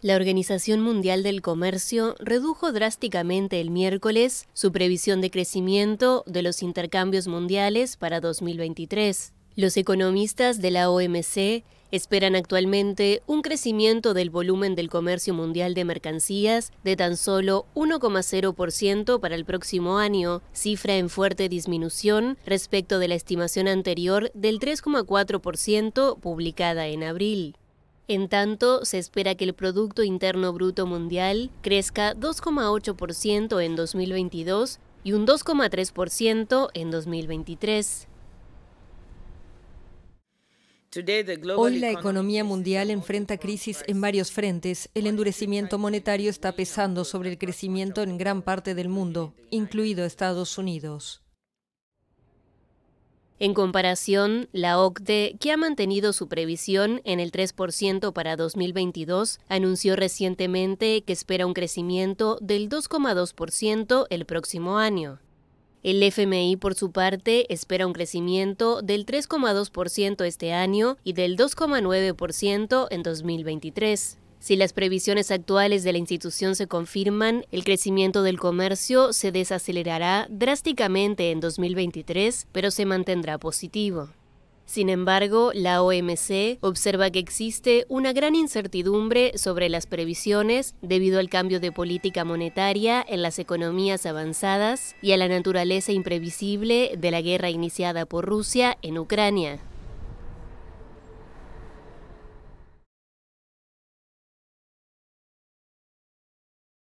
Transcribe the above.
La Organización Mundial del Comercio redujo drásticamente el miércoles su previsión de crecimiento de los intercambios mundiales para 2023. Los economistas de la OMC esperan actualmente un crecimiento del volumen del comercio mundial de mercancías de tan solo 1,0% para el próximo año, cifra en fuerte disminución respecto de la estimación anterior del 3,4% publicada en abril. En tanto, se espera que el Producto Interno Bruto Mundial crezca 2,8% en 2022 y un 2,3% en 2023. Hoy la economía mundial enfrenta crisis en varios frentes. El endurecimiento monetario está pesando sobre el crecimiento en gran parte del mundo, incluido Estados Unidos. En comparación, la OCDE, que ha mantenido su previsión en el 3% para 2022, anunció recientemente que espera un crecimiento del 2,2% el próximo año. El FMI, por su parte, espera un crecimiento del 3,2% este año y del 2,9% en 2023. Si las previsiones actuales de la institución se confirman, el crecimiento del comercio se desacelerará drásticamente en 2023, pero se mantendrá positivo. Sin embargo, la OMC observa que existe una gran incertidumbre sobre las previsiones debido al cambio de política monetaria en las economías avanzadas y a la naturaleza imprevisible de la guerra iniciada por Rusia en Ucrania.